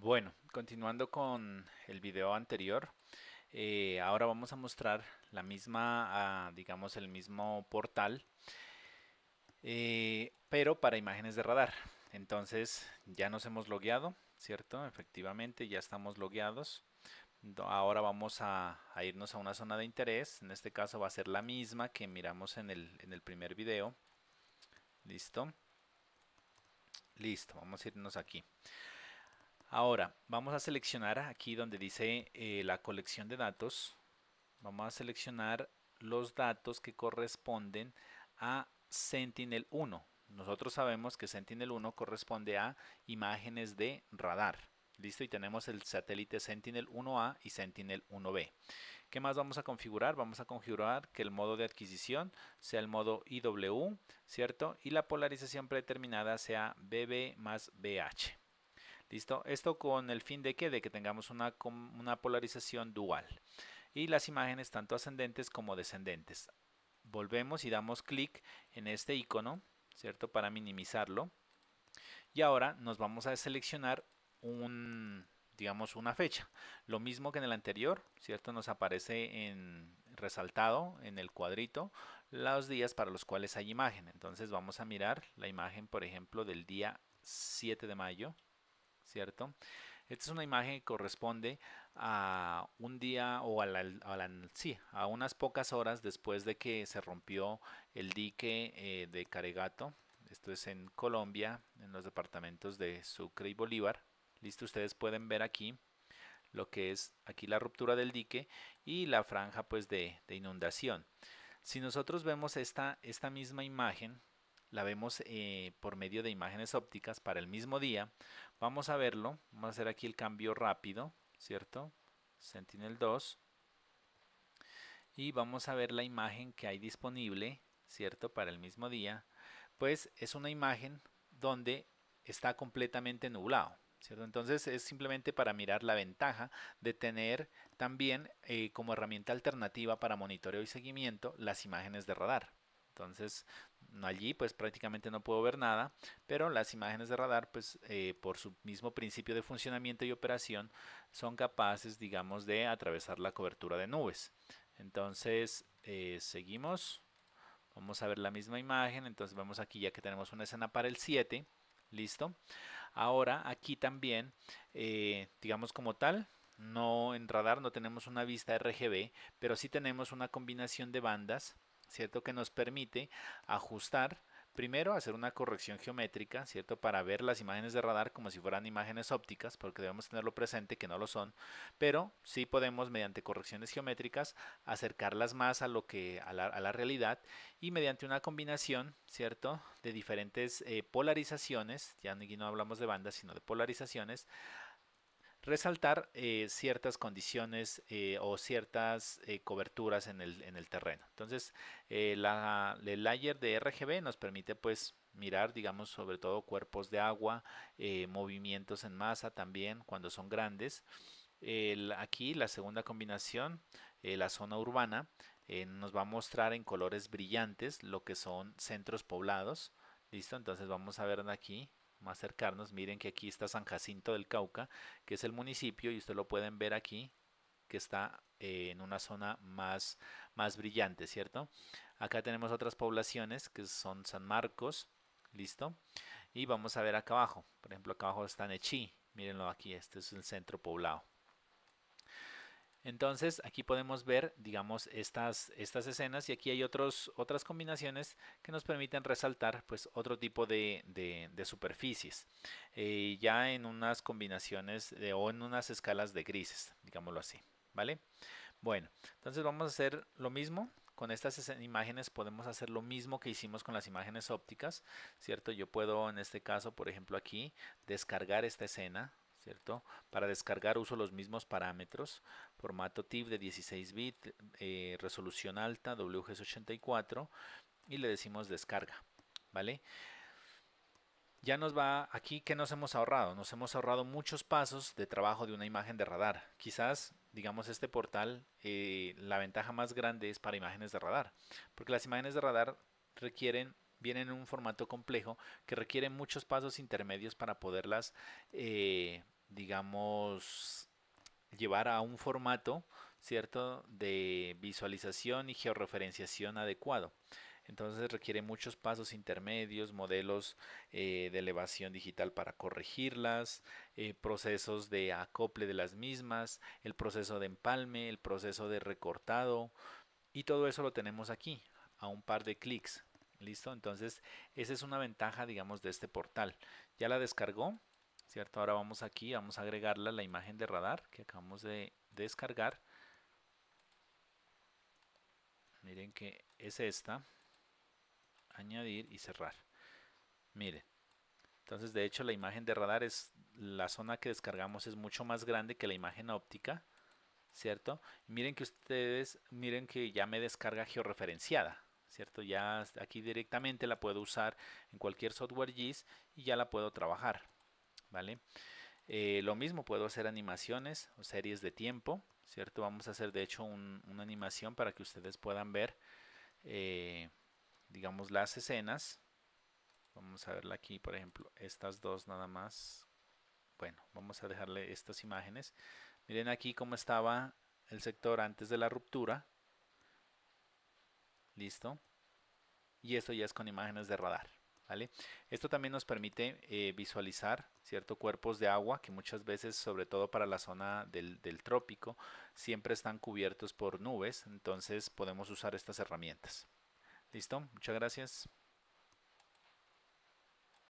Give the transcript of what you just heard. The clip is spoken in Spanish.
Bueno, continuando con el video anterior, eh, ahora vamos a mostrar la misma, ah, digamos, el mismo portal, eh, pero para imágenes de radar. Entonces ya nos hemos logueado, ¿cierto? Efectivamente, ya estamos logueados. Ahora vamos a, irnos a una zona de interés. En este caso va a ser la misma que miramos en el primer video. ¿Listo? Listo, vamos a irnos aquí. Ahora, vamos a seleccionar aquí donde dice eh, la colección de datos. Vamos a seleccionar los datos que corresponden a Sentinel-1. Nosotros sabemos que Sentinel-1 corresponde a imágenes de radar. Listo, y tenemos el satélite Sentinel-1A y Sentinel-1B. ¿Qué más vamos a configurar? Vamos a configurar que el modo de adquisición sea el modo IW, ¿cierto? Y la polarización predeterminada sea BB más BH. ¿Listo? Esto con el fin de que, de que tengamos una, una polarización dual. Y las imágenes tanto ascendentes como descendentes. Volvemos y damos clic en este icono, ¿cierto? Para minimizarlo. Y ahora nos vamos a seleccionar un, digamos, una fecha. Lo mismo que en el anterior, ¿cierto? Nos aparece en resaltado en el cuadrito los días para los cuales hay imagen. Entonces vamos a mirar la imagen, por ejemplo, del día 7 de mayo, ¿cierto? Esta es una imagen que corresponde a un día o a, la, unas pocas horas después de que se rompió el dique eh, de Caregato. Esto es en Colombia, en los departamentos de Sucre y Bolívar. Listo, ustedes pueden ver aquí lo que es aquí la ruptura del dique y la franja pues de, de inundación. Si nosotros vemos esta, esta misma imagen, la vemos eh, por medio de imágenes ópticas para el mismo día. Vamos a verlo, vamos a hacer aquí el cambio rápido, ¿cierto? Sentinel 2. Y vamos a ver la imagen que hay disponible, ¿cierto? Para el mismo día. Pues es una imagen donde está completamente nublado. ¿Cierto? Entonces es simplemente para mirar la ventaja de tener también eh, como herramienta alternativa para monitoreo y seguimiento las imágenes de radar. Entonces allí pues prácticamente no puedo ver nada, pero las imágenes de radar pues eh, por su mismo principio de funcionamiento y operación son capaces digamos de atravesar la cobertura de nubes. Entonces eh, seguimos, vamos a ver la misma imagen, entonces vemos aquí ya que tenemos una escena para el 7, listo. Ahora aquí también eh, digamos como tal no en radar no tenemos una vista RGB, pero sí tenemos una combinación de bandas ¿cierto? Que nos permite ajustar Primero, hacer una corrección geométrica, ¿cierto? Para ver las imágenes de radar como si fueran imágenes ópticas, porque debemos tenerlo presente que no lo son, pero sí podemos, mediante correcciones geométricas, acercarlas más a lo que a la, realidad y mediante una combinación, ¿cierto? De diferentes eh, polarizaciones, ya aquí no hablamos de bandas, sino de polarizaciones, resaltar eh, ciertas condiciones eh, o ciertas eh, coberturas en el, terreno. Entonces, el layer de RGB nos permite pues mirar, digamos, sobre todo cuerpos de agua, movimientos en masa también cuando son grandes. aquí la segunda combinación, la zona urbana, nos va a mostrar en colores brillantes lo que son centros poblados. Listo, entonces vamos a ver aquí más acercarnos, miren que aquí está San Jacinto del Cauca, que es el municipio, y ustedes lo pueden ver aquí, que está eh, en una zona más, más brillante, ¿cierto? Acá tenemos otras poblaciones que son San Marcos, ¿listo? Y vamos a ver acá abajo, por ejemplo, acá abajo está Nechí, mírenlo aquí, este es el centro poblado. Entonces aquí podemos ver, digamos, estas, escenas y aquí hay otras combinaciones que nos permiten resaltar pues otro tipo de, de, superficies, eh, ya en unas combinaciones de, o en unas escalas de grises, digámoslo así, ¿vale? Bueno, entonces vamos a hacer lo mismo. Con estas imágenes podemos hacer lo mismo que hicimos con las imágenes ópticas, ¿cierto? Yo puedo en este caso, por ejemplo, aquí descargar esta escena, ¿cierto? Para descargar uso los mismos parámetros, formato TIFF de 16 bits, eh, resolución alta, WGS84 y le decimos descarga, ¿vale? Ya nos va aquí que nos hemos ahorrado, nos hemos ahorrado muchos pasos de trabajo de una imagen de radar. Quizás, digamos, este portal, eh, la ventaja más grande es para imágenes de radar, porque las imágenes de radar requieren vienen en un formato complejo que requiere muchos pasos intermedios para poderlas, eh, digamos, llevar a un formato, ¿cierto?, de visualización y georreferenciación adecuado. Entonces requiere muchos pasos intermedios, modelos eh, de elevación digital para corregirlas, eh, procesos de acople de las mismas, el proceso de empalme, el proceso de recortado y todo eso lo tenemos aquí a un par de clics Listo, entonces esa es una ventaja, digamos, de este portal. Ya la descargó, ¿cierto? Ahora vamos aquí, vamos a agregarla a la imagen de radar que acabamos de descargar. Miren que es esta. Añadir y cerrar. Miren. Entonces, de hecho, la imagen de radar es la zona que descargamos es mucho más grande que la imagen óptica, ¿cierto? Miren que ustedes, miren que ya me descarga georreferenciada, ¿cierto? Ya aquí directamente la puedo usar en cualquier software GIS y ya la puedo trabajar, ¿vale? Eh, lo mismo puedo hacer animaciones o series de tiempo, ¿cierto? Vamos a hacer de hecho una animación para que ustedes puedan ver, eh, digamos, las escenas. Vamos a verla aquí, por ejemplo, estas dos nada más. Bueno, vamos a dejarle estas imágenes. Miren aquí cómo estaba el sector antes de la ruptura, ¿Listo? Y esto ya es con imágenes de radar. ¿Vale? Esto también nos permite eh, visualizar ciertos cuerpos de agua que muchas veces, sobre todo para la zona del, del, trópico, siempre están cubiertos por nubes, entonces podemos usar estas herramientas. ¿Listo? Muchas gracias.